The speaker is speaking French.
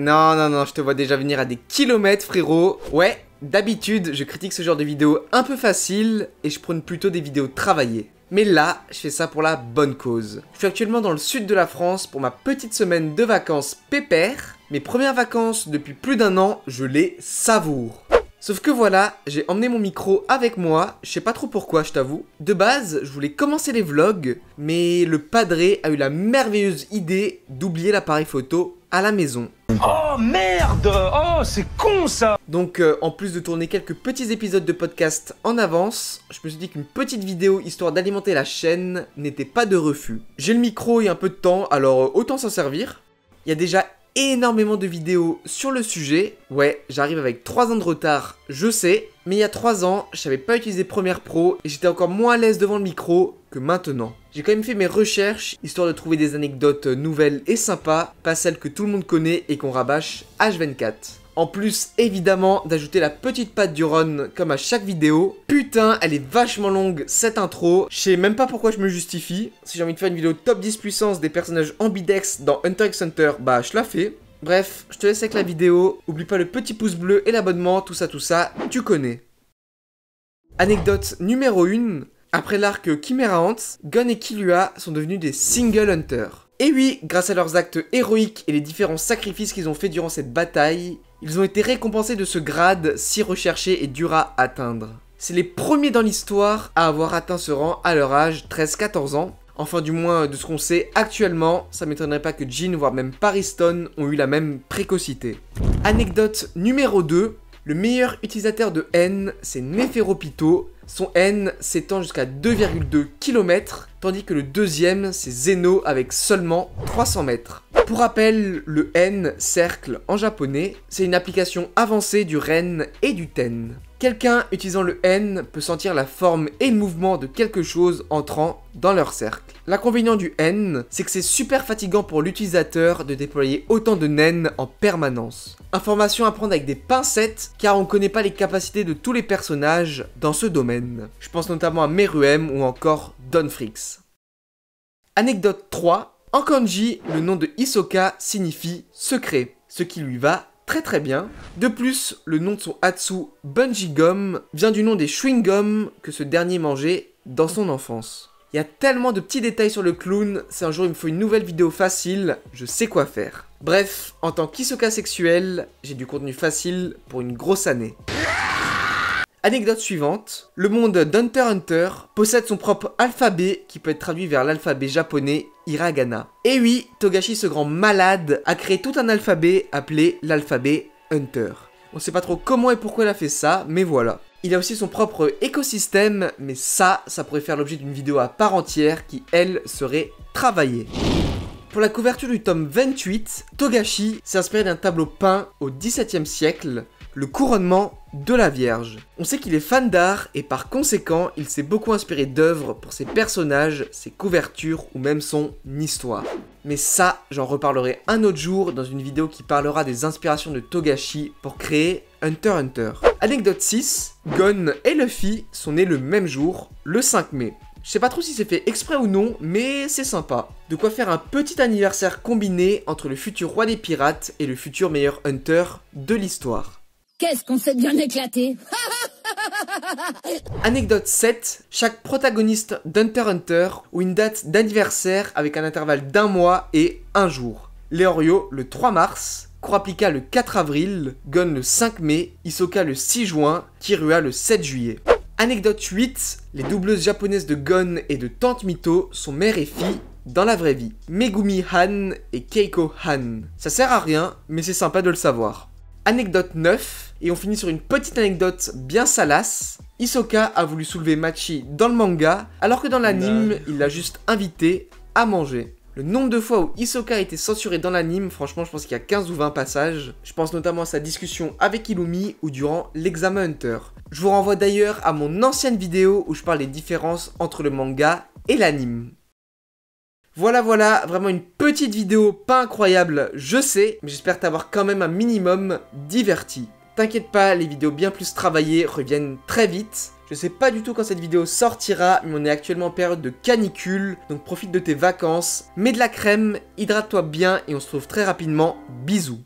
Non, non, non, je te vois déjà venir à des kilomètres, frérot. Ouais, d'habitude, je critique ce genre de vidéos un peu facile, et je prône plutôt des vidéos travaillées. Mais là, je fais ça pour la bonne cause. Je suis actuellement dans le sud de la France pour ma petite semaine de vacances pépère. Mes premières vacances depuis plus d'un an, je les savoure. Sauf que voilà, j'ai emmené mon micro avec moi, je sais pas trop pourquoi je t'avoue. De base, je voulais commencer les vlogs, mais le padré a eu la merveilleuse idée d'oublier l'appareil photo à la maison. Oh merde Oh, c'est con ça Donc, euh, en plus de tourner quelques petits épisodes de podcast en avance, je me suis dit qu'une petite vidéo histoire d'alimenter la chaîne n'était pas de refus. J'ai le micro et un peu de temps, alors euh, autant s'en servir. Il y a déjà énormément de vidéos sur le sujet. Ouais, j'arrive avec 3 ans de retard, je sais, mais il y a 3 ans, je savais pas utiliser Premiere Pro et j'étais encore moins à l'aise devant le micro que maintenant. J'ai quand même fait mes recherches, histoire de trouver des anecdotes nouvelles et sympas, pas celles que tout le monde connaît et qu'on rabâche H24. En plus, évidemment, d'ajouter la petite patte du run comme à chaque vidéo. Putain, elle est vachement longue cette intro. Je sais même pas pourquoi je me justifie. Si j'ai envie de faire une vidéo top 10 puissance des personnages ambidex dans Hunter x Hunter, bah je la fais. Bref, je te laisse avec la vidéo. Oublie pas le petit pouce bleu et l'abonnement, tout ça, tout ça, tu connais. Anecdote numéro 1. Après l'arc Chimera Hunt, Gon et Killua sont devenus des Single Hunters. Et oui, grâce à leurs actes héroïques et les différents sacrifices qu'ils ont fait durant cette bataille, ils ont été récompensés de ce grade si recherché et dur à atteindre. C'est les premiers dans l'histoire à avoir atteint ce rang à leur âge 13-14 ans. Enfin du moins de ce qu'on sait actuellement, ça m'étonnerait pas que Jean voire même Pariston ont eu la même précocité. Anecdote numéro 2, le meilleur utilisateur de N, c'est Neferopito, son N s'étend jusqu'à 2,2 km, tandis que le deuxième, c'est Zeno avec seulement 300 mètres. Pour rappel, le N cercle en japonais, c'est une application avancée du Ren et du Ten. Quelqu'un utilisant le N peut sentir la forme et le mouvement de quelque chose entrant dans leur cercle. L'inconvénient du N, c'est que c'est super fatigant pour l'utilisateur de déployer autant de naines en permanence. Information à prendre avec des pincettes, car on ne connaît pas les capacités de tous les personnages dans ce domaine. Je pense notamment à Meruem ou encore Donfrix. Anecdote 3. En kanji, le nom de Hisoka signifie secret, ce qui lui va très très bien. De plus, le nom de son Hatsu, Bungee Gum, vient du nom des chewing-gums que ce dernier mangeait dans son enfance. Il y a tellement de petits détails sur le clown, c'est un jour il me faut une nouvelle vidéo facile, je sais quoi faire. Bref, en tant qu'isoka sexuel, j'ai du contenu facile pour une grosse année. Anecdote suivante, le monde d'Hunter Hunter possède son propre alphabet qui peut être traduit vers l'alphabet japonais hiragana. Et oui, Togashi ce grand malade a créé tout un alphabet appelé l'alphabet Hunter. On sait pas trop comment et pourquoi il a fait ça, mais voilà. Il a aussi son propre écosystème, mais ça, ça pourrait faire l'objet d'une vidéo à part entière qui, elle, serait travaillée. Pour la couverture du tome 28, Togashi s'est inspiré d'un tableau peint au XVIIe siècle le couronnement de la Vierge. On sait qu'il est fan d'art et par conséquent, il s'est beaucoup inspiré d'œuvres pour ses personnages, ses couvertures ou même son histoire. Mais ça, j'en reparlerai un autre jour dans une vidéo qui parlera des inspirations de Togashi pour créer Hunter Hunter. Anecdote 6, Gon et Luffy sont nés le même jour, le 5 mai. Je sais pas trop si c'est fait exprès ou non, mais c'est sympa. De quoi faire un petit anniversaire combiné entre le futur roi des pirates et le futur meilleur hunter de l'histoire. Qu'est-ce qu'on s'est bien éclaté Anecdote 7. Chaque protagoniste d'Hunter Hunter ou une date d'anniversaire avec un intervalle d'un mois et un jour. Leorio le 3 mars, Kurapika le 4 avril, Gon le 5 mai, Hisoka le 6 juin, Kirua le 7 juillet. Anecdote 8. Les doubleuses japonaises de Gon et de Tante Mito sont mère et fille dans la vraie vie. Megumi Han et Keiko Han. Ça sert à rien, mais c'est sympa de le savoir. Anecdote 9. Et on finit sur une petite anecdote bien salace. Hisoka a voulu soulever Machi dans le manga, alors que dans l'anime, il l'a juste invité à manger. Le nombre de fois où Hisoka a été censuré dans l'anime, franchement, je pense qu'il y a 15 ou 20 passages. Je pense notamment à sa discussion avec Ilumi ou durant l'examen Hunter. Je vous renvoie d'ailleurs à mon ancienne vidéo où je parle des différences entre le manga et l'anime. Voilà, voilà, vraiment une petite vidéo pas incroyable, je sais, mais j'espère t'avoir quand même un minimum diverti. T'inquiète pas, les vidéos bien plus travaillées reviennent très vite. Je sais pas du tout quand cette vidéo sortira, mais on est actuellement en période de canicule, donc profite de tes vacances, mets de la crème, hydrate-toi bien et on se trouve très rapidement. Bisous